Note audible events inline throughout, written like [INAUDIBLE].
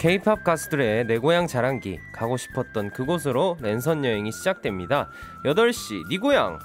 K-팝 가수들의 내 고향 자랑기 가고 싶었던 그곳으로 랜선 여행이 시작됩니다. 8시 니 고향.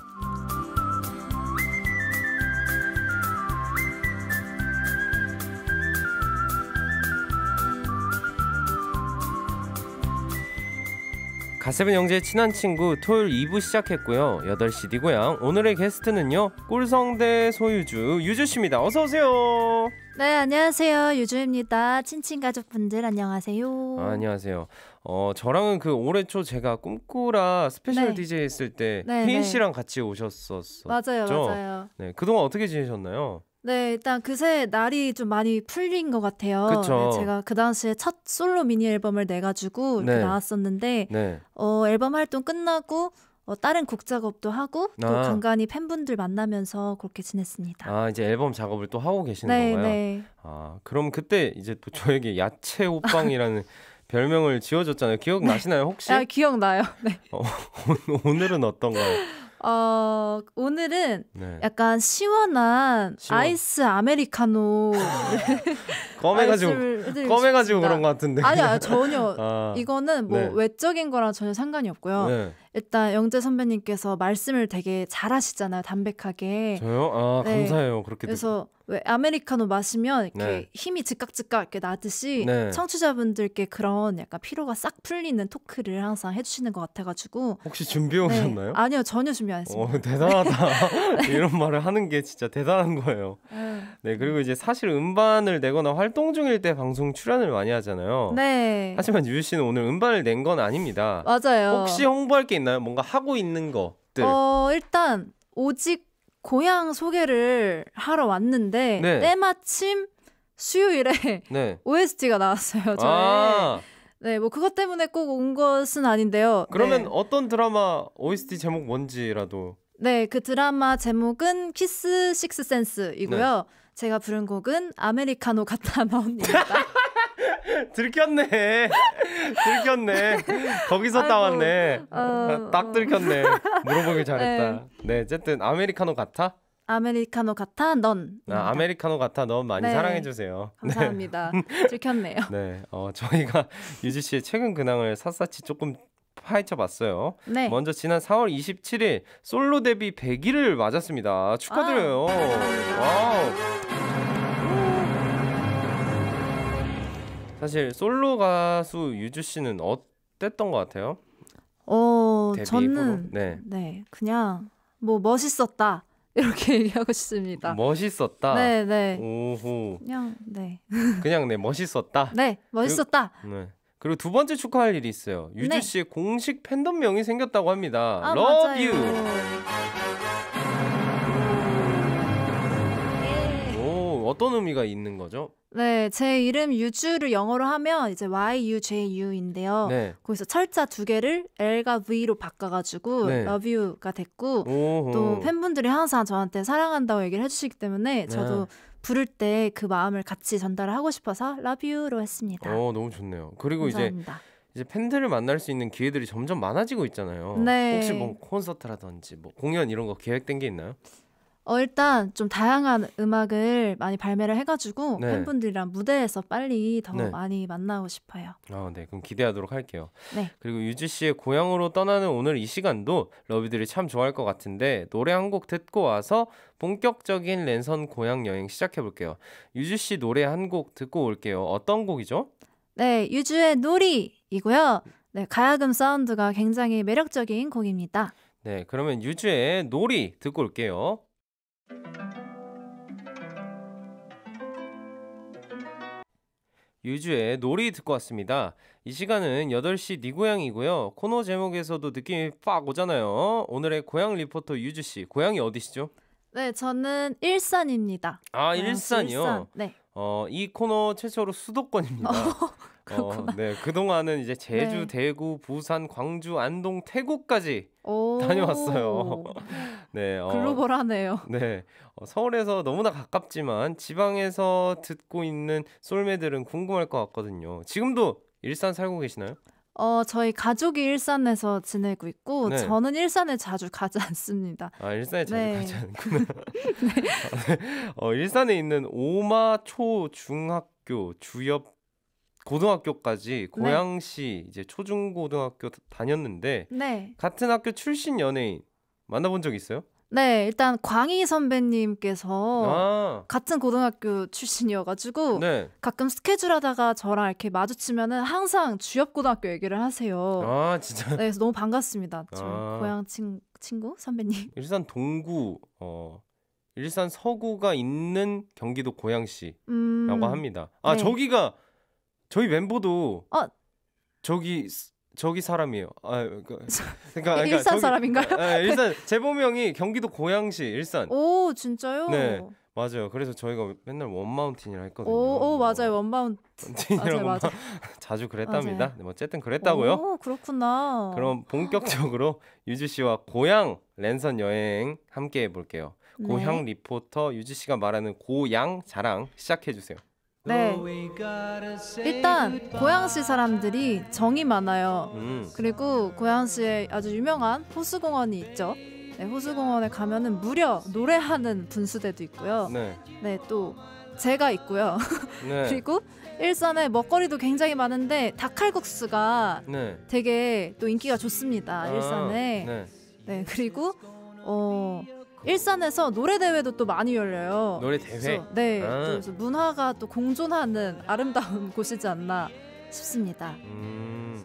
가세븐 영재의 친한 친구 토요일 2부 시작했고요. 8시 니고양 오늘의 게스트는요. 꿀성대 소유주 유주씨입니다. 어서오세요. 네, 안녕하세요. 유주입니다. 친친 가족분들 안녕하세요. 아, 안녕하세요. 어, 저랑은 그 올해 초 제가 꿈꾸라 스페셜 네. DJ 했을 때 네, 혜인 네. 씨랑 같이 오셨었어 맞아요, 맞아요. 네, 그동안 어떻게 지내셨나요? 네, 일단 그새 날이 좀 많이 풀린 것 같아요. 그 네, 제가 그 당시에 첫 솔로 미니 앨범을 내가지고 이렇게 네. 나왔었는데, 네. 어, 앨범 활동 끝나고 어, 다른 곡 작업도 하고 또 아. 간간히 팬분들 만나면서 그렇게 지냈습니다. 아 이제 앨범 작업을 또 하고 계시는 네, 건가요? 네. 아 그럼 그때 이제 또 저에게 야채 호빵이라는 [LAUGHS] 별명을 지어줬잖아요. 기억 나시나요 네. 혹시? 아 기억나요. [LAUGHS] 네. 어, 오늘은 어떤가요? 어 오늘은 네. 약간 시원한 시원... 아이스 아메리카노 [LAUGHS] 껌해가지고 껌해가지고 그런 것 같은데 아니야 전혀 아, 이거는 뭐 네. 외적인 거랑 전혀 상관이 없고요 네. 일단 영재 선배님께서 말씀을 되게 잘하시잖아요. 담백하게. 저요? 아 네. 감사해요. 그렇게. 그래서 듣왜 아메리카노 마시면 이렇게 네. 힘이 즉각즉각 이렇게 나듯이 네. 청취자분들께 그런 약간 피로가 싹 풀리는 토크를 항상 해주시는 것 같아가지고. 혹시 준비해 네. 오셨나요? 아니요 전혀 준비 안했어요 대단하다. [LAUGHS] 네. [LAUGHS] 이런 말을 하는 게 진짜 대단한 거예요. 네. 네 그리고 이제 사실 음반을 내거나 활동 중일 때 방송 출연을 많이 하잖아요. 네. 하지만 유유 씨는 오늘 음반을 낸 건 아닙니다. 맞아요. 혹시 홍보할 게 있나요? 뭔가 하고 있는 것들. 어, 일단 오직 고향 소개를 하러 왔는데 네. 때마침 수요일에 [LAUGHS] 네. OST가 나왔어요. 저의. 아~ 네, 뭐 그것 때문에 꼭 온 것은 아닌데요. 그러면 네. 어떤 드라마 OST 제목 뭔지라도. 네, 그 드라마 제목은 키스 식스 센스이고요. 제가 부른 곡은 아메리카노 같아 나옵니다. [LAUGHS] 들켰네. 들켰네. 거기서 따왔네. 어, 딱 들켰네. 물어보길 네. 잘했다. 네. 네, 어쨌든 아메리카노 같아? 아메리카노 같아 넌. 아, 아메리카노 같아 넌 많이 네. 사랑해 주세요. 네. 감사합니다. 네. [LAUGHS] 들켰네요. 네, 어, 저희가 유지 씨의 최근 근황을 샅샅이 조금 파헤쳐봤어요. 네. 먼저 지난 4월 27일 솔로 데뷔 100일을 맞았습니다. 축하드려요. 아, 와우. 사실 솔로 가수 유주 씨는 어땠던 것 같아요? 어 저는 네. 네 그냥 뭐 멋있었다 [LAUGHS] 이렇게 얘기하고 싶습니다. 멋있었다. 네네. 네. 오호. 그냥 네. 그냥 네 멋있었다. [LAUGHS] 네 멋있었다. 그리고, 네. 그리고 두 번째 축하할 일이 있어요. 유주 네. 씨의 공식 팬덤명이 생겼다고 합니다. 아, Love 맞아요. you. 예. 오 어떤 의미가 있는 거죠? 네, 제 이름 유주를 영어로 하면 이제 YUJU인데요. 네. 거기서 철자 두 개를 L과 V로 바꿔가지고 네. Love You가 됐고 오호. 또 팬분들이 항상 저한테 사랑한다고 얘기를 해주시기 때문에 네. 저도 야. 부를 때 그 마음을 같이 전달하고 싶어서 Love You로 했습니다. 어, 너무 좋네요. 그리고 감사합니다. 이제 이제 팬들을 만날 수 있는 기회들이 점점 많아지고 있잖아요. 네. 혹시 뭐 콘서트라든지 뭐 공연 이런 거 계획된 게 있나요? 어, 일단 좀 다양한 음악을 많이 발매를 해가지고 네. 팬분들이랑 무대에서 빨리 더 네. 많이 만나고 싶어요. 아, 네. 그럼 기대하도록 할게요. 네. 그리고 유지 씨의 고향으로 떠나는 오늘 이 시간도 러비들이 참 좋아할 것 같은데 노래 한 곡 듣고 와서 본격적인 랜선 고향 여행 시작해볼게요. 유지 씨 노래 한 곡 듣고 올게요. 어떤 곡이죠? 네, 유주의 놀이이고요. 네, 가야금 사운드가 굉장히 매력적인 곡입니다. 네, 그러면 유주의 놀이 듣고 올게요. 유주의 놀이 듣고 왔습니다. 이 시간은 8시 니 고향이고요. 코너 제목에서도 느낌이 빡 오잖아요. 오늘의 고향 리포터 유주 씨, 고향이 어디시죠? 네, 저는 일산입니다. 아, 네, 일산이요? 일산. 네. 어, 이 코너 최초로 수도권입니다. 어. [LAUGHS] 그렇구나. 어, 네, 그동안은 이제 제주, 네. 대구, 부산, 광주, 안동, 태국까지 다녀왔어요. [LAUGHS] 네, 어, 글로벌하네요. 네, 어, 서울에서 너무나 가깝지만 지방에서 듣고 있는 솔매들은 궁금할 것 같거든요. 지금도 일산 살고 계시나요? 어, 저희 가족이 일산에서 지내고 있고, 네. 저는 일산에 자주 가지 않습니다. 아, 일산에 자주 네. 가지 [LAUGHS] 않구나. 네. 어, 네. 어, 일산에 있는 오마초 중학교 주엽 고등학교까지 네. 고양시 이제 초중고등학교 다녔는데 네. 같은 학교 출신 연예인 만나본 적 있어요? 네, 일단 광희 선배님께서 아. 같은 고등학교 출신이어가지고 네. 가끔 스케줄하다가 저랑 이렇게 마주치면은 항상 주엽 고등학교 얘기를 하세요. 아 진짜. 네, 그래서 너무 반갑습니다. 아. 고향 친, 친구 선배님. [LAUGHS] 일산 동구 어 일산 서구가 있는 경기도 고양시라고 음. 합니다. 아 네. 저기가 저희 멤버도 어. 저기 저기 사람이에요. 아, 그러니까, [LAUGHS] 그러니까 일산 저기, 사람인가요? 아, 네. 일산 재범이 이 경기도 고양시 일산. 오 진짜요? 네 맞아요. 그래서 저희가 맨날 원마운틴이라 했거든요. 오, 오 맞아요 원마운틴이라고 맞아요, 맞아요. 자주 그랬답니다. 맞아요. 네, 뭐 어쨌든 그랬다고요. 오 그렇구나. 그럼 본격적으로 유주 씨와 고향 랜선 여행 함께 해볼게요. 네. 고향 네. 리포터 유지 씨가 말하는 고향 자랑 시작해 주세요. 네. 일단 고양시 사람들이 정이 많아요. 음. 그리고 고양시에 아주 유명한 호수공원이 있죠. 네, 호수공원에 가면은 무려 노래하는 분수대도 있고요. 네. 네, 또 제가 있고요. [LAUGHS] 네. 그리고 일산에 먹거리도 굉장히 많은데 닭칼국수가 네. 되게 또 인기가 좋습니다. 아, 일산에. 네. 네, 그리고 어 일산에서 노래 대회도 또 많이 열려요. 노래 대회. 그래서, 네. 아. 그래서 문화가 또 공존하는 아름다운 [LAUGHS] 곳이지 않나 싶습니다. 음,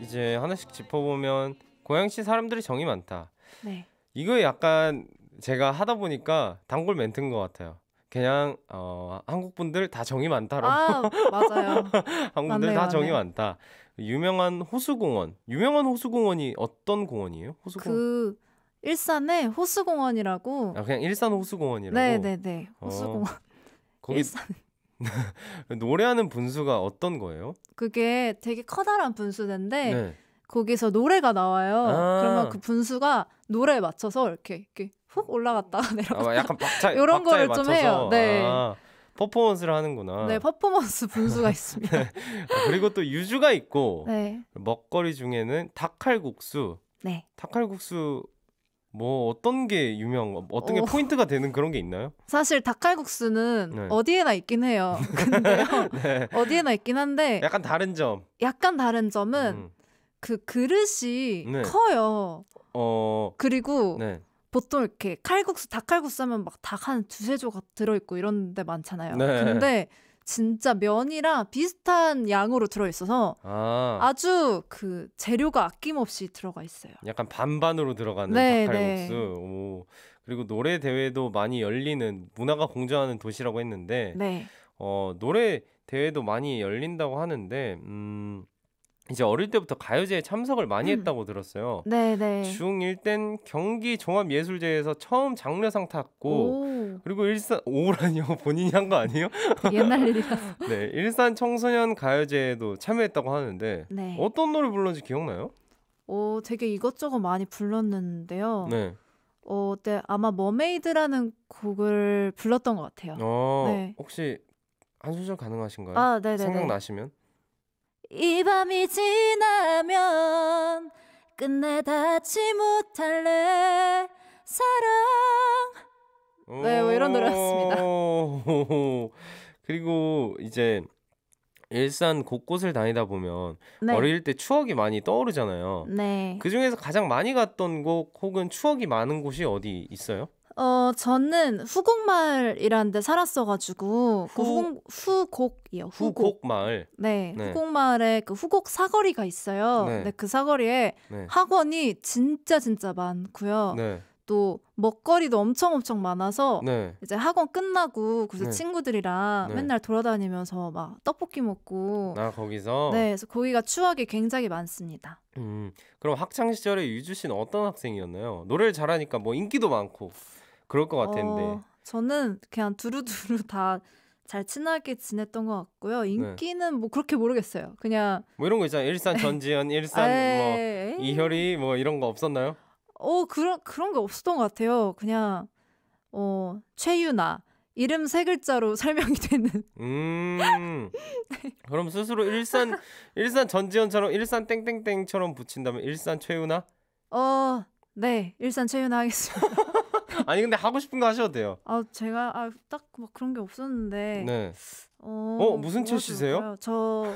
이제 하나씩 짚어보면 고양시 사람들이 정이 많다. 네. 이거 약간 제가 하다 보니까 단골 멘트인 것 같아요. 그냥 어, 한국 분들 다 정이 많다라고. 아, 맞아요. [LAUGHS] 한국 분들 다 정이 맞네. 많다. 유명한 호수공원. 유명한 호수공원이 어떤 공원이에요? 호수공원. 그 일산에 호수공원이라고. 아, 그냥 일산 호수공원이라고. 네, 네, 네. 호수공원. 어. [LAUGHS] 거기 일산. [LAUGHS] 노래하는 분수가 어떤 거예요? 그게 되게 커다란 분수대인데 네. 거기서 노래가 나와요. 아~ 그러면 그 분수가 노래에 맞춰서 이렇게 이렇게 훅 올라갔다가 [LAUGHS] 아, 내려갔다. 아, 약간 박차, 이런 거를 좀 해요. 네. 아, 퍼포먼스를 하는구나. 네, 퍼포먼스 분수가 있습니다. 네. 아, 그리고 또 유주가 있고 네. 먹거리 중에는 닭칼국수. 네. 닭칼국수 뭐 어떤 게 유명, 어, 어떤 게 어. 포인트가 되는 그런 게 있나요? 사실 닭칼국수는 네. 어디에나 있긴 해요. [LAUGHS] 근데요, 네. 어디에나 있긴 한데 약간 다른 점. 약간 다른 점은 음. 그 그릇이 네. 커요. 어. 그리고 네. 보통 이렇게 칼국수, 닭칼국수 하면 막 닭 한 두세 조각 들어있고 이런 데 많잖아요. 네. 근데 진짜 면이랑 비슷한 양으로 들어있어서 아. 주그 재료가 아낌없이 들어가 있어요. 약간 반반으로 들어가는 네, 닭칼국수. 네. 그리고 노래 대회도 많이 열리는 문화가 공존하는 도시라고 했는데 네. 어, 노래 대회도 많이 열린다고 하는데 음, 이제 어릴 때부터 가요제에 참석을 많이 음. 했다고 들었어요. 네네. 중1 땐 경기 종합예술제에서 처음 장려상 탔고 오. 그리고 일산 오라니요 [LAUGHS] 본인이 한 거 아니에요? 옛날 일이라서. [LAUGHS] 네, 일산 청소년 가요제에도 참여했다고 하는데 네. 어떤 노래 불렀는지 기억나요? 어, 되게 이것저것 많이 불렀는데요. 네. 어, 때 네, 아마 머메이드라는 곡을 불렀던 것 같아요. 어, 네. 혹시 한 소절 가능하신가요? 아, 네네 생각나시면. 이 밤이 지나면 끝내 닿지 못할래 사랑 네, 뭐 이런 노래였습니다. [LAUGHS] 그리고 이제 일산 곳곳을 다니다 보면 네. 어릴 때 추억이 많이 떠오르잖아요. 네. 그 중에서 가장 많이 갔던 곳 혹은 추억이 많은 곳이 어디 있어요? 어 저는 후곡마을이라는 데 살았어가지고 그 후곡 후곡이요 후곡. 후곡마을 네, 네. 후곡마을에 그 후곡 사거리가 있어요. 네. 근데 그 사거리에 네. 학원이 진짜 진짜 많고요. 네. 또 먹거리도 엄청 엄청 많아서 네. 이제 학원 끝나고 그래서 네. 친구들이랑 네. 맨날 돌아다니면서 막 떡볶이 먹고 아 거기서 네 그래서 거기가 추억이 굉장히 많습니다. 음 그럼 학창 시절에 유주 씨는 어떤 학생이었나요? 노래를 잘하니까 뭐 인기도 많고 그럴 것 같은데 어, 저는 그냥 두루두루 [LAUGHS] 다 잘 친하게 지냈던 것 같고요. 네. 인기는 뭐 그렇게 모르겠어요. 그냥 뭐 이런 거 있잖아요. 일산 [LAUGHS] 전지현, 일산 에이, 아, 뭐 에이. 이효리 뭐 이런 거 없었나요? 어, 그런, 그런 게 없었던 것 같아요. 그냥, 어, 최유나. 이름 세 글자로 [LAUGHS] 설명이 되는. 음. 그럼 스스로 일산, 일산 전지현처럼 일산 땡땡땡처럼 붙인다면 일산 최유나? 어, 네. 일산 최유나 하겠습니다. [LAUGHS] 아니, 근데 하고 싶은 거 하셔도 돼요. 아, 제가, 아, 딱막 뭐 그런 게 없었는데. 네. 어, 어 무슨 채씨세요? 뭐 저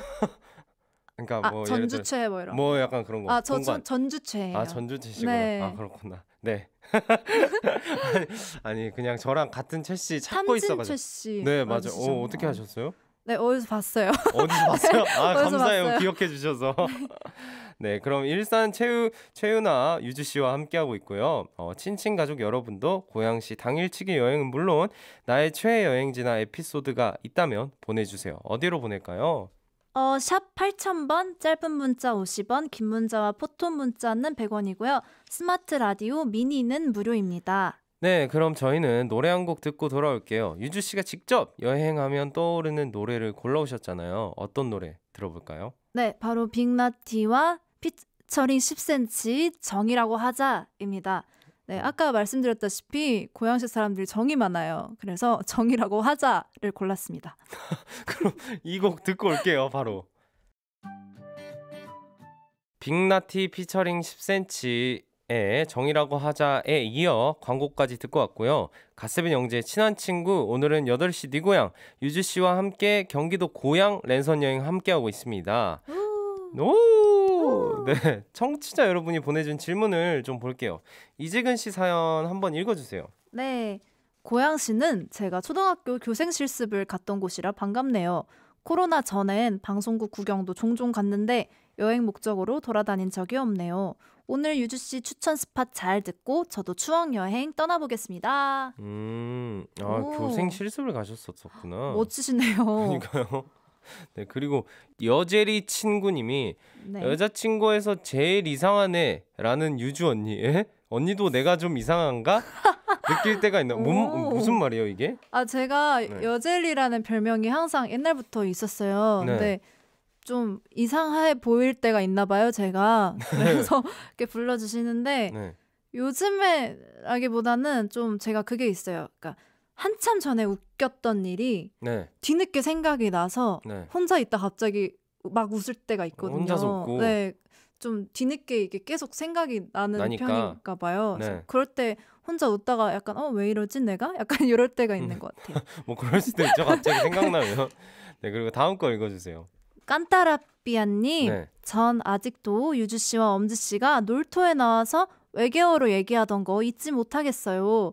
그러니까 아, 뭐 전주체 뭐 이런 뭐 약간 그런 거. 아, 저, 전주체예요. 아, 전주체시구나. 네. 아, 그렇구나. 네. [LAUGHS] 아니, 아니, 그냥 저랑 같은 채씨 찾고 있어 가지고. 네, 맞아. 어, 어떻게 하셨어요? 네, 어디서 봤어요. [LAUGHS] 어디서 봤어요? 아, 어디서 감사해요. 봤어요? 기억해 주셔서. [LAUGHS] 네. 네, 그럼 일산 최유 채우나 유주 씨와 함께하고 있고요. 어, 친친 가족 여러분도 고양시 당일치기 여행은 물론 나의 최애 여행지나 에피소드가 있다면 보내주세요. 어디로 보낼까요? 어, 샵 8000번, 짧은 문자 50원, 긴 문자와 포톤 문자는 100원이고요. 스마트 라디오 미니는 무료입니다. 네, 그럼 저희는 노래 한 곡 듣고 돌아올게요. 유주 씨가 직접 여행하면 떠오르는 노래를 골라오셨잖아요. 어떤 노래 들어볼까요? 네, 바로 빅나티와 피처링 10cm 정이라고 하자입니다. 네, 아까 말씀드렸다시피 고양시 사람들이 정이 많아요. 그래서 [LAUGHS] 정이라고 하자를 골랐습니다. [LAUGHS] 그럼 이 곡 듣고 올게요, 바로. 빅나티 피처링 10cm의 정이라고 하자에 이어 광고까지 듣고 왔고요. 가세븐 영재의 친한 친구 오늘은 8시 니 고향 유주 씨와 함께 경기도 고향 랜선 여행 함께하고 있습니다. 오! 네, 청취자 여러분이 보내준 질문을 좀 볼게요. 이재근 씨 사연 한번 읽어주세요. 네, 고양씨는 제가 초등학교 교생 실습을 갔던 곳이라 반갑네요. 코로나 전엔 방송국 구경도 종종 갔는데 여행 목적으로 돌아다닌 적이 없네요. 오늘 유주 씨 추천 스팟 잘 듣고 저도 추억 여행 떠나보겠습니다. 음, 아 오. 교생 실습을 가셨었구나. 멋지시네요. 그러니까요. 네, 그리고 여제리 친구님이 네. 여자친구에서 제일 이상하네 라는 유주 언니. 에? [LAUGHS] 언니도 내가 좀 이상한가? 느낄 때가 있나? 뭐, 무슨 말이에요, 이게? 아, 제가 네. 여제리라는 별명이 항상 옛날부터 있었어요. 네. 근데 좀 이상해 보일 때가 있나 봐요, 제가. [LAUGHS] 네. 그래서 이렇게 불러주시는데 네. 요즘에라기보다는 좀 제가 그게 있어요. 그러니까 한참 전에 웃겼던 일이 네. 뒤늦게 생각이 나서 네. 혼자 있다 갑자기 막 웃을 때가 있거든요. 혼자서 웃고. 네. 좀 뒤늦게 이게 계속 생각이 나는 나니까. 편인가 봐요. 네. 그럴 때 혼자 웃다가 약간 어 왜 이러지 내가 약간 [LAUGHS] 이럴 때가 있는 음. 것 같아요. [LAUGHS] 뭐 그럴 수도 있죠. 갑자기 생각나면. [LAUGHS] 네 그리고 다음 거 읽어주세요. 깐따라삐아님, 네. 전 아직도 유주 씨와 엄지 씨가 놀토에 나와서 외계어로 얘기하던 거 잊지 못하겠어요.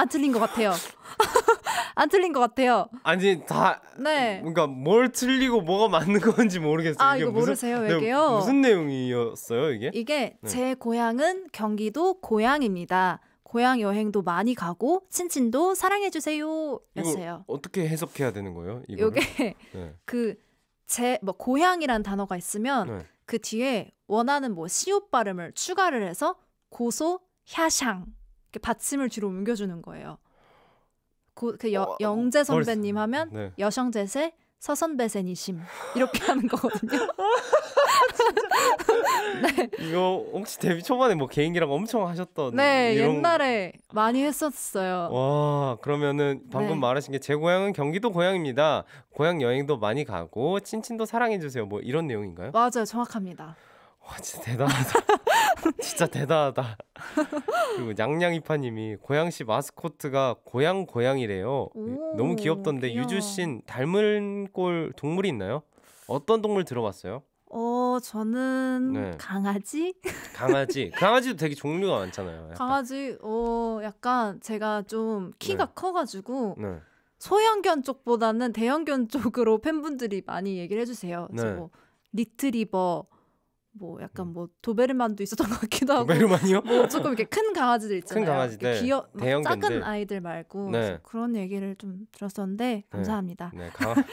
안 틀린 것 같아요. 안 틀린 것 같아요. 아니 다 네. 뭔가 뭘 틀리고 뭐가 맞는 건지 모르겠어요. 아 이게 이거 무슨, 모르세요 네, 게요 무슨 내용이었어요 이게? 이게 네. 제 고향은 경기도 고향입니다. 고향 여행도 많이 가고 친친도 사랑해 주세요였어요. 어떻게 해석해야 되는 거예요? 이게 네. 그제 뭐 고향이란 단어가 있으면 네. 그 뒤에 원하는 뭐 시옷 발음을 추가를 해서 고소 샤샹 받침을 뒤로 옮겨주는 거예요. 고, 그 여, 어, 어 영재 선배님 벌 하면 네. 여성재세 서선배세니심 이렇게 하는 거거든요. [LAUGHS] [LAUGHS] 네. 이거 혹시 데뷔 초반에 뭐 개인기랑 엄청 하셨던 네 옛날에 많이 했었어요. 와 그러면은 방금 네. 말하신 게 제 고향은 경기도 고향입니다. 고향 여행도 많이 가고 친친도 사랑해 주세요. 뭐 이런 내용인가요? 맞아요, 정확합니다. 와 진짜 대단하다. [LAUGHS] 진짜 대단하다. 그리고 냥냥이파님이 고양시 마스코트가 고양 고양이래요. 예, 너무 귀엽던데 귀여워. 유주신 닮은 꼴 동물이 있나요? 어떤 동물 들어봤어요? 어 저는 네. 강아지. [LAUGHS] 강아지. 강아지도 되게 종류가 많잖아요. 약간. 강아지. 어 약간 제가 좀 키가 네. 커가지고. 네. 소형견 쪽보다는 대형견 쪽으로 [LAUGHS] 팬분들이 많이 얘기를 해주세요. 네. 뭐 리트리버, 뭐 약간 음. 뭐 도베르만도 있었던 것 같기도 하고 도베르만이요? 뭐 조금 이렇게 큰 강아지들 [LAUGHS] 있잖아요. 큰 강아지, 네. 귀여 대형 작은 아이들 말고 네. 그런 얘기를 좀 들었었는데 네. 감사합니다. 네, 네.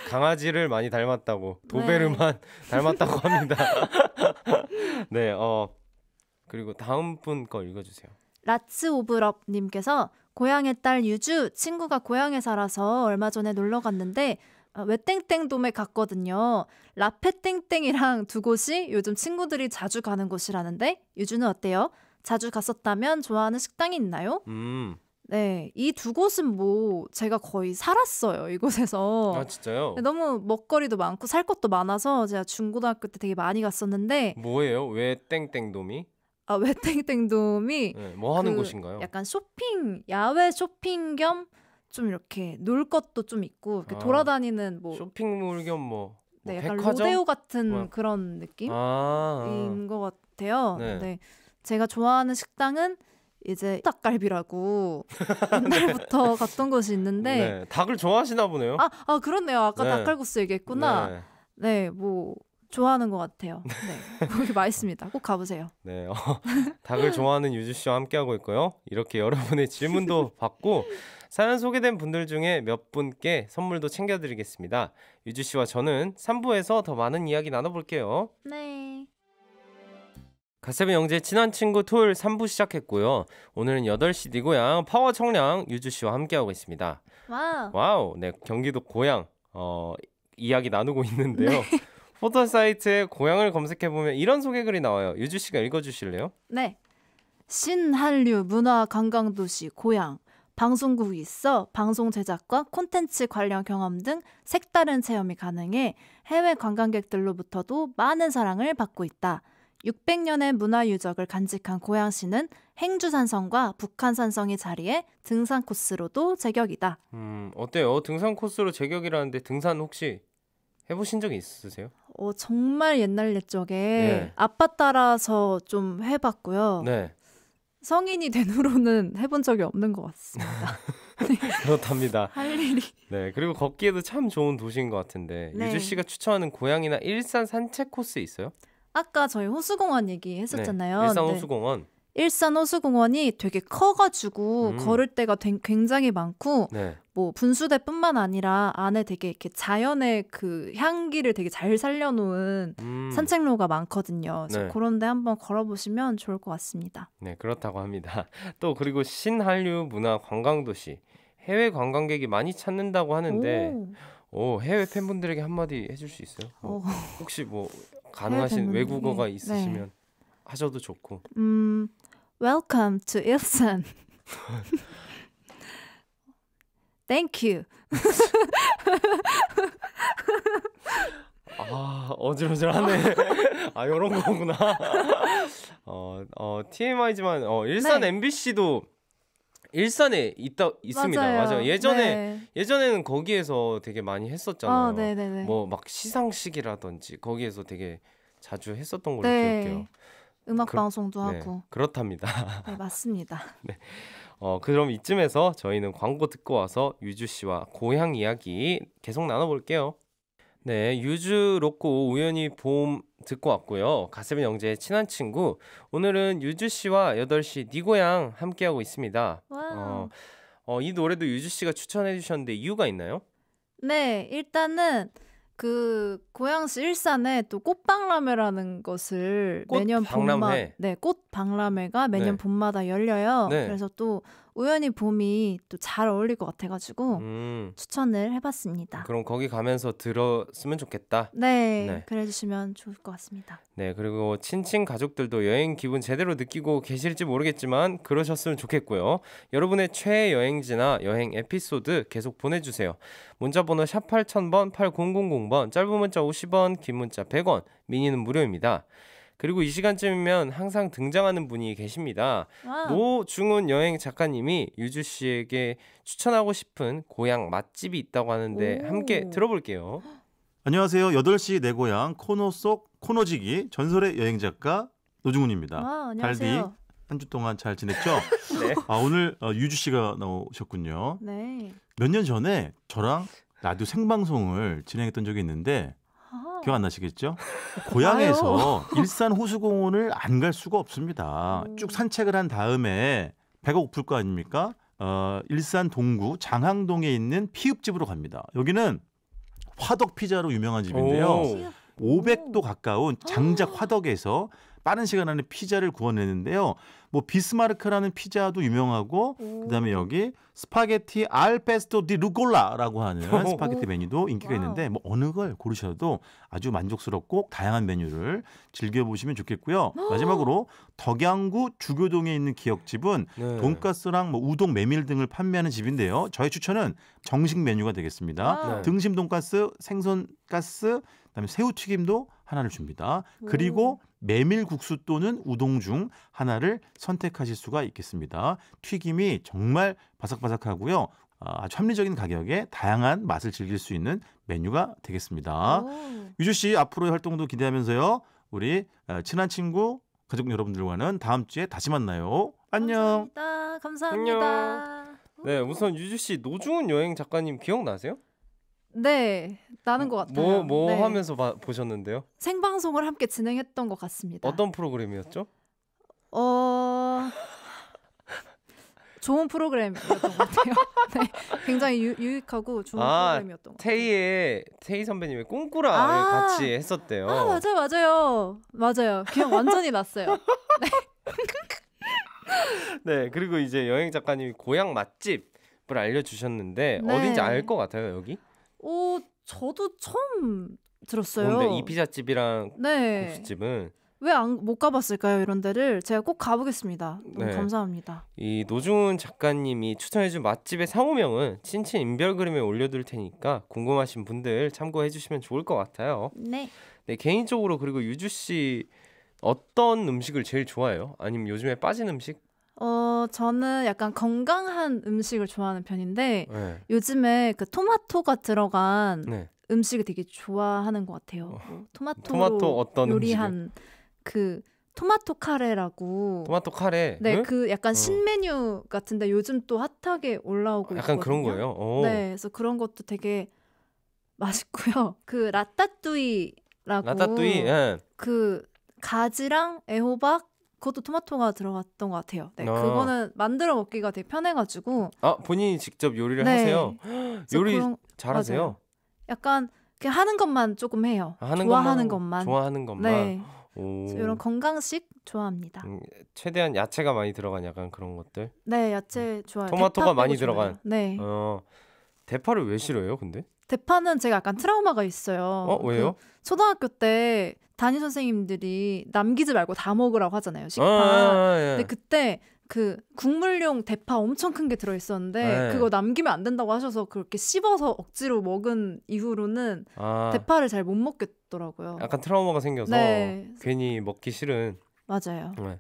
강아, 지를 많이 닮았다고 [LAUGHS] 네. 도베르만 [LAUGHS] 닮았다고 합니다. 네, 어 그리고 다음 분 거 읽어주세요. 라츠 오브럽 님께서 고향의 딸 유주 친구가 고향에 살아서 얼마 전에 놀러 갔는데 외땡땡 아, 돔에 갔거든요. 라페땡땡이랑 두 곳이 요즘 친구들이 자주 가는 곳이라는데 유주는 어때요? 자주 갔었다면 좋아하는 식당이 있나요? 음. 네, 이 두 곳은 뭐 제가 거의 살았어요 이곳에서. 아 진짜요? 네, 너무 먹거리도 많고 살 것도 많아서 제가 중고등학교 때 되게 많이 갔었는데. 뭐예요? 왜 땡땡돔이? 아왜 땡땡돔이? 네, 뭐 하는 그 곳인가요? 약간 쇼핑 야외 쇼핑 겸좀 이렇게 놀 것도 좀 있고 이렇게 아, 돌아다니는 뭐 쇼핑몰 겸뭐 뭐 네, 약간 백화점? 로데오 같은 뭐. 그런 느낌인 아~, 아. 것 같아요. 네. 네. 제가 좋아하는 식당은 이제 닭갈비라고 옛날부터 [LAUGHS] 네. 갔던 곳이 있는데 네, 닭을 좋아하시나 보네요. 아, 아 그렇네요. 아까 네. 닭갈국스 얘기했구나. 네. 네, 뭐 좋아하는 것 같아요. 네, 거기 맛있습니다. 꼭 가보세요. 네, 어, 닭을 좋아하는 유주 씨와 함께하고 있고요. 이렇게 여러분의 질문도 받고 사연 소개된 분들 중에 몇 분께 선물도 챙겨드리겠습니다. 유주 씨와 저는 3부에서 더 많은 이야기 나눠볼게요. 네. 가세븐 영재 친한 친구 토요일 3부 시작했고요. 오늘은 8시 니고양 파워 청량 유주 씨와 함께하고 있습니다. 와우. 와우. 네, 경기도 고양 어 이야기 나누고 있는데요. 네. [LAUGHS] 포털 사이트에 고향을 검색해 보면 이런 소개글이 나와요. 유주 씨가 읽어 주실래요? 네. 신한류 문화 관광 도시 고향 방송국이 있어 방송 제작과 콘텐츠 관련 경험 등 색다른 체험이 가능해 해외 관광객들로부터도 많은 사랑을 받고 있다. 600년의 문화 유적을 간직한 고양시는 행주산성과 북한산성이 자리해 등산 코스로도 제격이다. 음, 어때요? 등산 코스로 제격이라는데 등산 혹시 해보신 적 있으세요? 어, 정말 옛날 옛적에 네. 아빠 따라서 좀 해봤고요. 네. 성인이 된 후로는 해본 적이 없는 것 같습니다. [LAUGHS] 그렇답니다. 할 일이. 네, 그리고 걷기에도 참 좋은 도시인 것 같은데 네. 유주 씨가 추천하는 고향이나 일산 산책 코스 있어요? 아까 저희 호수공원 얘기했었잖아요. 네, 일산 네. 호수공원. 일산 호수공원이 되게 커가지고 음. 걸을 때가 굉장히 많고 네. 뭐 분수대뿐만 아니라 안에 되게 이렇게 자연의 그 향기를 되게 잘 살려놓은 음. 산책로가 많거든요. 그래서 네. 그런데 한번 걸어보시면 좋을 것 같습니다. 네 그렇다고 합니다. [LAUGHS] 또 그리고 신한류 문화 관광도시 해외 관광객이 많이 찾는다고 하는데. 오. 오, 해외 팬분들에게 한마디 해줄 수 있어요? 뭐, 혹시 뭐 가능하신 외국어가 있으시면 네. 하셔도 좋고. 음, welcome to Ilsan. Thank you. 아 어지러질하네. 아 이런 거구나. 어, 어 TMI지만 어 일산 네. MBC도 일산에 있다 있습니다. 맞아요. 맞아요. 예전에 네. 예전에는 거기에서 되게 많이 했었잖아요. 아, 네, 네, 네. 뭐막 시상식이라든지 거기에서 되게 자주 했었던 걸로 네. 기억해요. 음악 그, 방송도 네, 하고 그렇답니다. 네 [LAUGHS] 맞습니다. 네. 어, 그럼 이쯤에서 저희는 광고 듣고 와서 유주 씨와 고향 이야기 계속 나눠볼게요. 네, 유주 로꼬 우연히 봄 듣고 왔고요. 가슴 영재의 친한 친구. 오늘은 유주 씨와 8시 니 고향 함께하고 있습니다. 어, 어, 이 노래도 유주 씨가 추천해 주셨는데 이유가 있나요? 네, 일단은 그 고양시 일산에 또 꽃박람회라는 것을 꽃 매년 박람회. 봄마 네, 꽃박람회가 매년 네. 봄마다 열려요. 네. 그래서 또 우연히 봄이 또 잘 어울릴 것 같아가지고 음. 추천을 해봤습니다. 그럼 거기 가면서 들었으면 좋겠다. 네, 네, 그래주시면 좋을 것 같습니다. 네, 그리고 친친 가족들도 여행 기분 제대로 느끼고 계실지 모르겠지만 그러셨으면 좋겠고요. 여러분의 최애 여행지나 여행 에피소드 계속 보내주세요. 문자번호 샵 8000번, 8000번, 짧은 문자 50원, 긴 문자 100원, 미니는 무료입니다. 그리고 이 시간쯤이면 항상 등장하는 분이 계십니다. 아. 노중훈 여행 작가님이 유주 씨에게 추천하고 싶은 고향 맛집이 있다고 하는데 오. 함께 들어볼게요. 안녕하세요. 8시 내 고향 코너 속 코너지기 전설의 여행 작가 노중훈입니다. 아, 안녕하세요. 갈비 한주 동안 잘 지냈죠? [LAUGHS] 네. 아, 오늘 어, 유주 씨가 나오셨군요. 네. 몇 년 전에 저랑 라디오 생방송을 진행했던 적이 있는데 기억 안 나시겠죠? 고향에서 [LAUGHS] 일산 호수공원을 안 갈 수가 없습니다. 음. 쭉 산책을 한 다음에 배가 고플 거 아닙니까? 어, 일산 동구 장항동에 있는 피읍집으로 갑니다. 여기는 화덕 피자로 유명한 집인데요. 오. 500도 가까운 장작 아. 화덕에서 빠른 시간 안에 피자를 구워내는데요. 뭐 비스마르크라는 피자도 유명하고 오. 그다음에 여기 스파게티 알페스토 디 루골라라고 하는 오. [LAUGHS] 스파게티 메뉴도 인기가 와 있는데 뭐 어느 걸 고르셔도 아주 만족스럽고 다양한 메뉴를 즐겨 보시면 좋겠고요. 오. [GASPS] 마지막으로 덕양구 주교동에 있는 기억집은 네. 돈가스랑 뭐 우동 메밀 등을 판매하는 집인데요. 저의 추천은 정식 메뉴가 되겠습니다. 네. 등심 돈가스, 생선 가스, 그다음에 새우 튀김도 하나를 줍니다. 그리고 메밀국수 또는 우동 중 하나를 선택하실 수가 있겠습니다. 튀김이 정말 바삭바삭하고요. 아, 아주 합리적인 가격에 다양한 맛을 즐길 수 있는 메뉴가 되겠습니다. 오. 유주 씨 앞으로의 활동도 기대하면서요. 우리 아, 친한 친구 가족 여러분들과는 다음 주에 다시 만나요. 안녕. 감사합니다. 감사합니다. 안녕. 네, 우선 유주 씨 노중훈 여행 작가님 기억나세요? 네, 나는 것 뭐, 같아요. 뭐, 뭐 네. 하면서 봐, 보셨는데요? 생방송을 함께 진행했던 것 같습니다. 어떤 프로그램이었죠? 어... 좋은 프로그램이었던 것 같아요. [LAUGHS] 네, 굉장히 유, 유익하고 좋은 아, 프로그램이었던 것 같아요. 테이의 테이 선배님의 꿈꾸라를 아, 같이 했었대요. 아 맞아요, 맞아요, 맞아요. 기억 완전히 났어요. 네. [LAUGHS] 네, 그리고 이제 여행 작가님이 고향 맛집을 알려주셨는데 네. 어딘지 알 것 같아요 여기? 오, 어, 저도 처음 들었어요. 근데 이 피자집이랑 네. 국수집은 왜못 가봤을까요? 이런 데를 제가 꼭 가보겠습니다. 너무 네. 감사합니다. 이 노중훈 작가님이 추천해준 맛집의 상호명은 친친 인별 그림에 올려둘 테니까 궁금하신 분들 참고해주시면 좋을 것 같아요. 네. 네 개인적으로 그리고 유주 씨 어떤 음식을 제일 좋아해요? 아니면 요즘에 빠진 음식? 어, 저는 약간 건강한 음식을 좋아하는 편인데 네. 요즘에 그 토마토가 들어간 네. 음식을 되게 좋아하는 것 같아요. 어. 뭐 토마토 토마토 어떤 요리한 음식을? 그 토마토 카레라고 토마토 카레 네 그 약간 어. 신메뉴 같은데 요즘 또 핫하게 올라오고 아, 약간 있거든요. 그런 거예요. 오. 네, 그래서 그런 것도 되게 [LAUGHS] 맛있고요. 그 라따뚜이라고 라따뚜이 예. 그 가지랑 애호박 그것도 토마토가 들어갔던 것 같아요. 네, 아. 그거는 만들어 먹기가 되게 편해가지고. 아 본인이 직접 요리를 네. 하세요? [GASPS] 요리 그런... 잘하세요? 맞아요. 약간 그냥 하는 것만 조금 해요. 아, 하는 좋아하는 것만, 것만, 좋아하는 것만. 네. 이런 건강식 좋아합니다. 음, 최대한 야채가 많이 들어간 약간 그런 것들. 네, 야채 음. 좋아요. 토마토가 많이 들어간. 네. 어, 대파를 왜 싫어해요, 근데? 대파는 제가 약간 트라우마가 있어요. 어, 왜요? 그 초등학교 때 담임 선생님들이 남기지 말고 다 먹으라고 하잖아요. 식판. 아, 아, 아 예. 근데 그때 그 국물용 대파 엄청 큰 게 들어 있었는데 아, 예. 그거 남기면 안 된다고 하셔서 그렇게 씹어서 억지로 먹은 이후로는 아, 대파를 잘 못 먹겠더라고요. 약간 트라우마가 생겨서 네. 괜히 먹기 싫은. 맞아요. 네.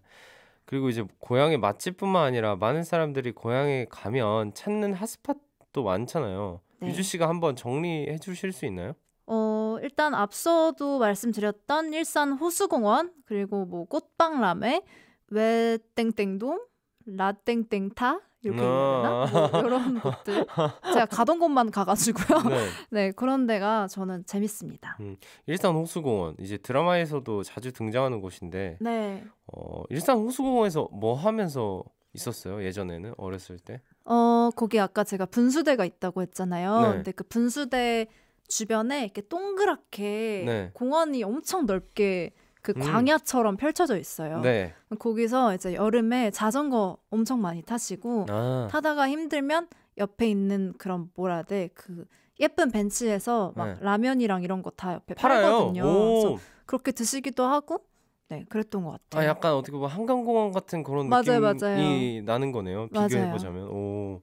그리고 이제 고향의 맛집뿐만 아니라 많은 사람들이 고향에 가면 찾는 핫스팟도 많잖아요. 네. 유주 씨가 한번 정리해 주실 수 있나요? 어, 일단 앞서도 말씀드렸던 일산 호수공원 그리고 뭐꽃방 라메 외땡땡돔 라땡땡타 이렇게 아~ 나뭐 이런 [LAUGHS] 곳들 제가 가던 곳만 가가지고요. 네. [LAUGHS] 네 그런 데가 저는 재밌습니다. 음, 일산 호수공원 이제 드라마에서도 자주 등장하는 곳인데 네. 어, 일산 호수공원에서 뭐 하면서 있었어요 예전에는 어렸을 때? 어 거기 아까 제가 분수대가 있다고 했잖아요. 네. 근데 그 분수대 주변에 이렇게 동그랗게 네. 공원이 엄청 넓게 그 음. 광야처럼 펼쳐져 있어요. 네. 거기서 이제 여름에 자전거 엄청 많이 타시고 아. 타다가 힘들면 옆에 있는 그런 뭐라 해 돼? 그 예쁜 벤치에서 막 네. 라면이랑 이런 거 다 옆에 팔아요. 팔거든요. 그래서 그렇게 드시기도 하고 네, 그랬던 것 같아요. 아, 약간 어떻게 보면 한강공원 같은 그런 맞아요, 느낌이 맞아요. 나는 거네요. 비교해 보자면. 오.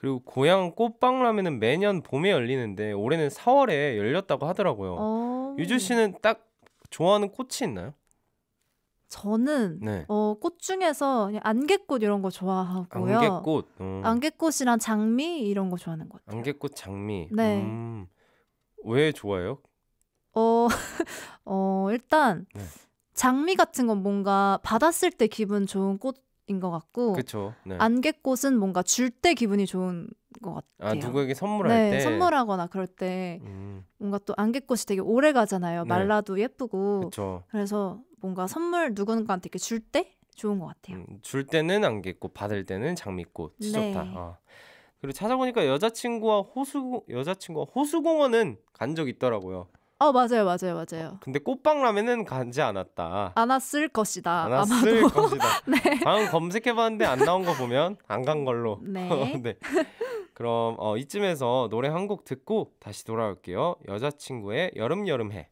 그리고 고향 꽃방라면은 매년 봄에 열리는데 올해는 4월에 열렸다고 하더라고요. 어... 유주 씨는 딱 좋아하는 꽃이 있나요? 저는 네. 어, 꽃 중에서 그냥 안개꽃 이런 거 좋아하고요. 안개꽃. 음. 안개꽃이랑 장미 이런 거 좋아하는 것 같아요. 안개꽃, 장미. 네. 음. 왜 좋아요? 어, [LAUGHS] 어 일단 네. 장미 같은 건 뭔가 받았을 때 기분 좋은 꽃 인것 같고 그쵸, 네. 안개꽃은 뭔가 줄 때 기분이 좋은 것 아, 같아요. 아, 누구에게 선물할 네, 선물하거나 그럴 때 음. 뭔가 또 안개꽃이 되게 오래 가잖아요. 네. 말라도 예쁘고 그쵸. 그래서 뭔가 선물 누군가한테 이렇게 줄 때 좋은 것 같아요. 음, 줄 때는 안개꽃, 받을 때는 장미꽃. 네. 좋다. 아. 그리고 찾아보니까 여자친구와 호수 여자친구와 호수공원은 간적 있더라고요. 어 맞아요 맞아요 맞아요. 근데 꽃방라면은 가지 않았다. 안 왔을 것이다. 안 왔을 아마도. 것이다. [LAUGHS] 네. 방금 검색해봤는데 안 나온 거 보면 안 간 걸로. [LAUGHS] 네. [LAUGHS] 네. 그럼 어, 이쯤에서 노래 한 곡 듣고 다시 돌아올게요. 여자친구의 여름 여름해.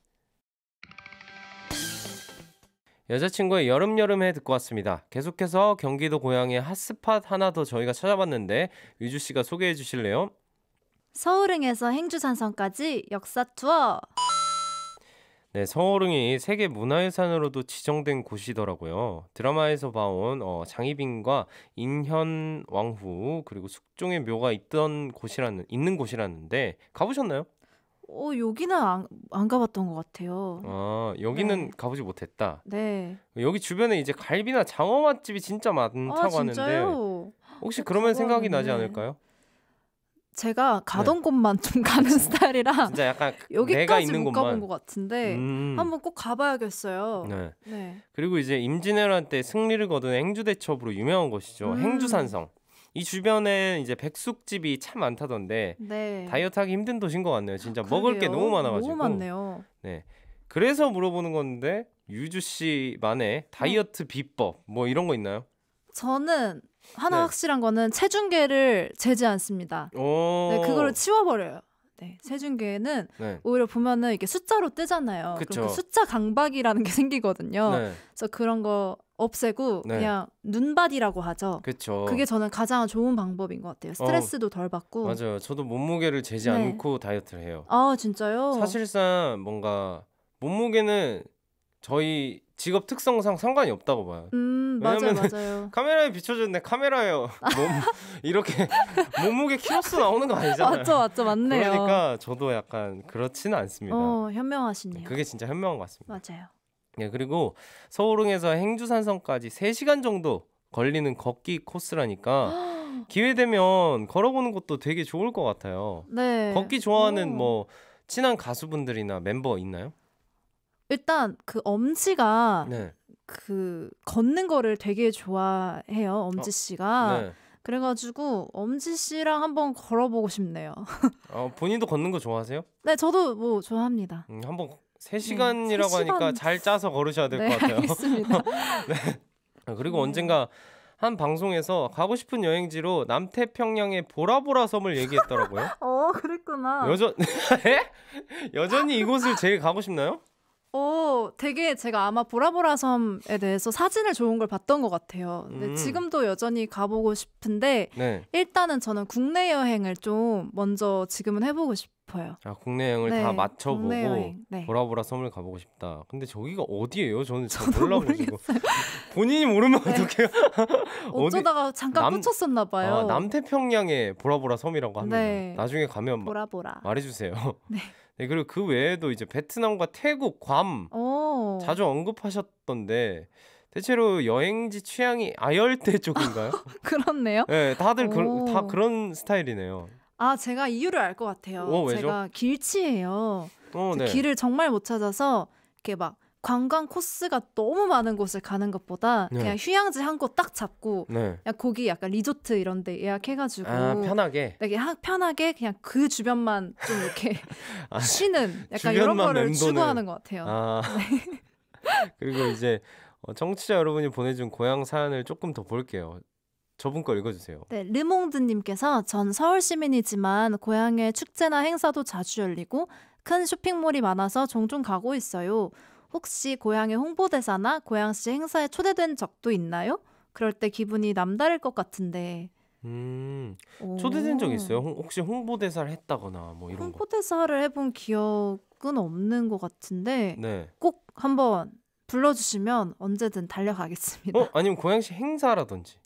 여자친구의 여름여름해 듣고 왔습니다. 계속해서 경기도 고향의 핫스팟 하나 더 저희가 찾아봤는데 유주 씨가 소개해 주실래요? 서울행에서 행주산성까지 역사 투어 네, 서호릉이 세계 문화유산으로도 지정된 곳이더라고요. 드라마에서 봐온 어, 장희빈과 인현왕후 그리고 숙종의 묘가 있던 곳이라는 있는 곳이라는데 가보셨나요? 어 여기는 안, 안 가봤던 것 같아요. 아 여기는 네. 가보지 못했다. 네. 여기 주변에 이제 갈비나 장어 맛집이 진짜 많다고 아, 하는데 혹시 어, 그러면 생각이 나지 않을까요? 제가 네. 가던 네. 곳만 좀 그렇죠. 가는 스타일이라 진짜 약간 [LAUGHS] 여기까지 못 가본 것 같은데 음. 한번 꼭 가봐야겠어요. 네. 네. 그리고 이제 임진왜란 때 승리를 거둔 행주대첩으로 유명한 곳이죠. 음. 행주산성. 이 주변에 이제 백숙집이 참 많다던데 네. 다이어트하기 힘든 도시인 것 같네요. 진짜 아, 먹을 게 너무 많아가지고. 너무 많네요. 네. 그래서 물어보는 건데 유주 씨만의 다이어트 비법 뭐 이런 거 있나요? 저는 하나 네. 확실한 거는 체중계를 재지 않습니다. 네, 그거를 치워버려요. 네, 세중계는 네. 오히려 보면은 이게 숫자로 뜨잖아요. 그 그쵸. 그 숫자 강박이라는 게 [LAUGHS] 생기거든요. 네. 그래서 그런 거 없애고 네. 그냥 눈바디라고 하죠. 그쵸. 그게 저는 가장 좋은 방법인 것 같아요. 스트레스도 어, 덜 받고. 맞아요. 저도 몸무게를 재지 네. 않고 다이어트를 해요. 아 진짜요? 사실상 뭔가 몸무게는 저희 직업 특성상 상관이 없다고 봐요. 음, 맞아 맞아요. [LAUGHS] 카메라에 비춰졌는데 카메라에 몸 [LAUGHS] 이렇게 몸무게 키로수 나오는 거 아니잖아요. 맞죠, 맞죠, 맞네요. 그러니까 저도 약간 그렇지는 않습니다. 어, 현명하시네요. 네, 그게 진짜 현명한 것 같습니다. 맞아요. 예, 그리고 서울흥에서 행주산성까지 3시간 정도 걸리는 걷기 코스라니까 [GASPS] 기회 되면 걸어보는 것도 되게 좋을 것 같아요. 네. 걷기 좋아하는 뭐 친한 가수분들이나 멤버 있나요? 일단 그 엄지가 네. 그 걷는 거를 되게 좋아해요. 엄지 어, 씨가. 어, 네. 그래가지고 엄지 씨랑 한번 걸어보고 싶네요. [LAUGHS] 어, 본인도 걷는 거 좋아하세요? 네, 저도 뭐 좋아합니다. 음, 한번 3시간이라고 네, 하니까 잘 짜서 걸으셔야 될것 네, 같아요. 알겠습니다. [LAUGHS] 네. 아, 그리고 음. 언젠가 한 방송에서 가고 싶은 여행지로 남태평양의 보라보라 섬을 얘기했더라고요. [LAUGHS] 어, 그랬구나. 여전 예? 여전히 이곳을 제일 가고 싶나요? 어, 되게 제가 아마 보라보라 섬에 대해서 사진을 좋은 걸 봤던 것 같아요. 근데 음. 지금도 여전히 가보고 싶은데 네. 일단은 저는 국내 여행을 좀 먼저 지금은 해보고 싶어요. 아, 국내 여행을 네, 다 맞춰보고 국내 여행, 네. 보라보라 섬을 가보고 싶다. 근데 저기가 어디예요? 저는 잘 몰라가지고 [LAUGHS] 본인이 모르면 네. 어떡해요? [LAUGHS] 어쩌다가 잠깐 남, 꽂혔었나 봐요. 아, 남태평양의 보라보라 섬이라고 합니다. 네. 나중에 가면 보라보라. 말해주세요. 네. [LAUGHS] 네, 그리고 그 외에도 이제 베트남과 태국, 괌 오. 자주 언급하셨던데 대체로 여행지 취향이 아열대 쪽인가요? [LAUGHS] 그렇네요. 네, 다들 그, 다 그런 스타일이네요. 아, 제가 이유를 알 것 같아요. 오, 어, 제가 길치예요. 오, 어, 네. 길을 정말 못 찾아서 이렇게 막 관광 코스가 너무 많은 곳을 가는 것보다 네. 그냥 휴양지 한 곳 딱 잡고 네. 그냥 거기 약간 리조트 이런 데 예약해가지고 아, 편하게 되게 네, 편하게 그냥 그 주변만 좀 이렇게 [LAUGHS] 아, 쉬는 약간 이런 거를 맴도는... 추구하는 것 같아요. 아. 네. [LAUGHS] 그리고 이제 어, 청취자 여러분이 보내준 고향 사연을 조금 더 볼게요. 저분 걸 읽어주세요. 네, 르몽드님께서 전 서울 시민이지만 고향에 축제나 행사도 자주 열리고 큰 쇼핑몰이 많아서 종종 가고 있어요. 혹시 고향의 홍보대사나 고향시 행사에 초대된 적도 있나요? 그럴 때 기분이 남다를 것 같은데. 음, 초대된 적 있어요? 홍, 혹시 홍보대사를 했다거나 뭐 이런 홍보대사를 거. 해본 기억은 없는 것 같은데 네. 꼭 한번 불러주시면 언제든 달려가겠습니다. 어? 아니면 고양시 행사라든지.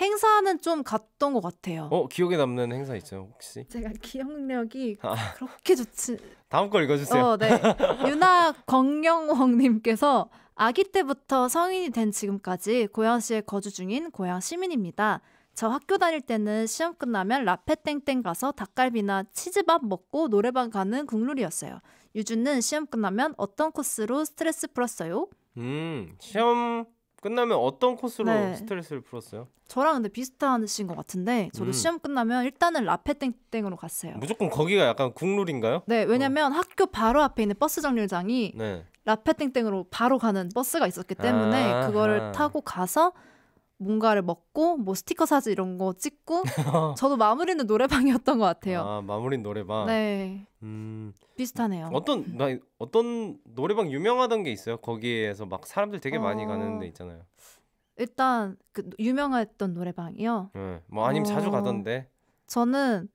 행사는 좀 갔던 것 같아요. 어 기억에 남는 행사 있어 혹시? 제가 기억력이 아. 그렇게 좋지. 다음 걸 읽어주세요. 어, 네. [LAUGHS] 유나 권경홍님께서 아기 때부터 성인이 된 지금까지 고양시에 거주 중인 고양 시민입니다. 저 학교 다닐 때는 시험 끝나면 라페땡땡 가서 닭갈비나 치즈밥 먹고 노래방 가는 국룰이었어요. 유준은 시험 끝나면 어떤 코스로 스트레스 풀었어요? 음 시험 끝나면 어떤 코스로 네. 스트레스를 풀었어요? 저랑 근데 비슷하신 것 같은데 저도 음. 시험 끝나면 일단은 라페 땡땡으로 갔어요. 무조건 거기가 약간 국룰인가요? 네, 왜냐면 어. 학교 바로 앞에 있는 버스 정류장이 네. 라페 땡땡으로 바로 가는 버스가 있었기 때문에 아~ 그거를 타고 가서 뭔가를 먹고 뭐 스티커 사지 이런 거 찍고 [LAUGHS] 저도 마무리는 노래방이었던 것 같아요. 아마무리 노래방. 네. 음 비슷하네요. 어떤 나 어떤 노래방 유명하던 게 있어요? 거기에서 막 사람들 되게 많이 어. 가는 데 있잖아요. 일단 그 유명했던 노래방이요. 네. 뭐 아니면 어... 자주 가던데. 저는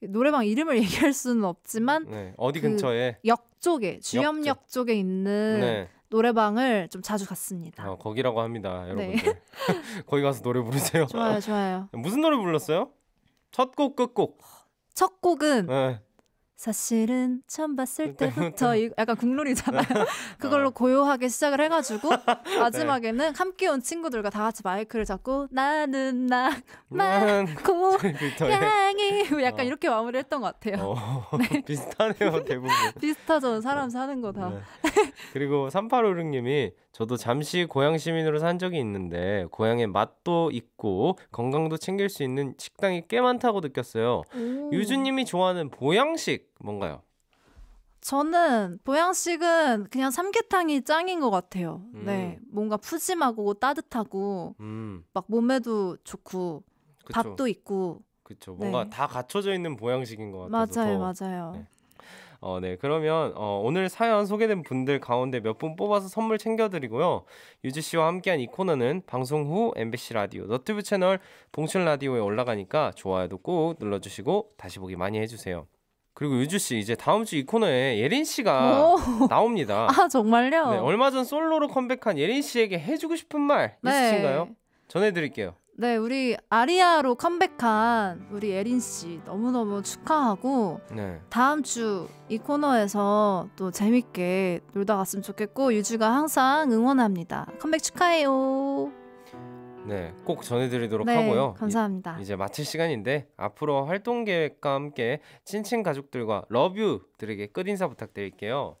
노래방 이름을 [LAUGHS] 얘기할 수는 없지만 네. 어디 그 근처에 역 쪽에 주염역 쪽. 쪽에 있는. 네. 노래방을 좀 자주 갔습니다. 아, 거기라고 합니다, 네. 여러분들. 네. [LAUGHS] 거기 가서 노래 부르세요. 좋아요, 좋아요. 무슨 노래 불렀어요? 첫곡 끝곡. 첫 곡은 네. 사실은 처음 봤을 그러니까 때부터 약간 국룰이잖아요. 어. [LAUGHS] 그걸로 고요하게 시작을 해가지고 [LAUGHS] 네. 마지막에는 함께 온 친구들과 다 같이 마이크를 잡고 나는 나만 음. 고양이 [LAUGHS] 약간 어. 이렇게 마무리 했던 것 같아요. 어, 네. 비슷하네요 대부분. 비슷하죠 네. 사람 사는 거 다. 네. 그리고 3856님이 저도 잠시 고향 시민으로 산 적이 있는데 고향의 맛도 있고 건강도 챙길 수 있는 식당이 꽤 많다고 느꼈어요. 오. 유주님이 좋아하는 보양식 뭔가요? 저는 보양식은 그냥 삼계탕이 짱인 것 같아요. 네, 음. 네, 뭔가 푸짐하고 따뜻하고 음. 막 몸에도 좋고 그쵸. 밥도 있고. 그렇죠. 뭔가 네. 다 갖춰져 있는 보양식인 것 같아요. 맞아요, 더. 맞아요. 네. 어, 네. 그러면 어, 오늘 사연 소개된 분들 가운데 몇 분 뽑아서 선물 챙겨드리고요. 유지 씨와 함께한 이 코너는 방송 후 MBC 라디오 너튜브 채널 봉철 라디오에 올라가니까 좋아요도 꼭 눌러주시고 다시 보기 많이 해주세요. 그리고 유주 씨 이제 다음 주 이 코너에 예린 씨가 오. 나옵니다. [LAUGHS] 아 정말요? 네, 얼마 전 솔로로 컴백한 예린 씨에게 해주고 싶은 말 네. 있으신가요? 전해드릴게요. 네, 우리 아리아로 컴백한 우리 예린 씨 너무너무 축하하고 네. 다음 주 이 코너에서 또 재밌게 놀다 갔으면 좋겠고 유주가 항상 응원합니다. 컴백 축하해요. 네, 꼭 전해드리도록 네, 하고요. 감사합니다. 이, 제 마칠 시간인데 앞으로 활동 계획과 함께 친친 가족들과 러뷰들에게 끝 인사 부탁드릴게요.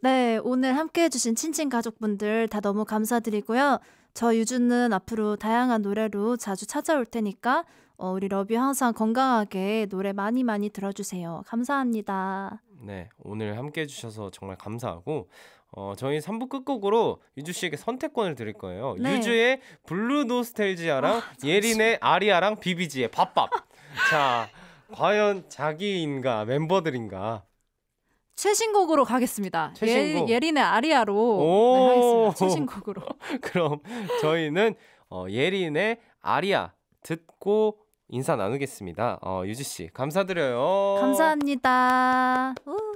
네, 오늘 함께해주신 친친 가족분들 다 너무 감사드리고요. 저 유주는 앞으로 다양한 노래로 자주 찾아올 테니까 어, 우리 러뷰 항상 건강하게 노래 많이 많이 들어주세요. 감사합니다. 네, 오늘 함께해주셔서 정말 감사하고 어, 저희 3부 끝곡으로 유주 씨에게 선택권을 드릴 거예요. 네. 유주의 블루 노스텔지아랑 아, 예린의 아리아랑 비비지의 밥밥. 자, 과연 자기인가 멤버들인가? 최신곡으로 가겠습니다. 예, 최신곡. 예, 린의 아리아로 네, 최신곡으로. [LAUGHS] 그럼 저희는 어, 예린의 아리아 듣고 인사 나누겠습니다. 어, 유지 씨 감사드려요. 감사합니다. 우.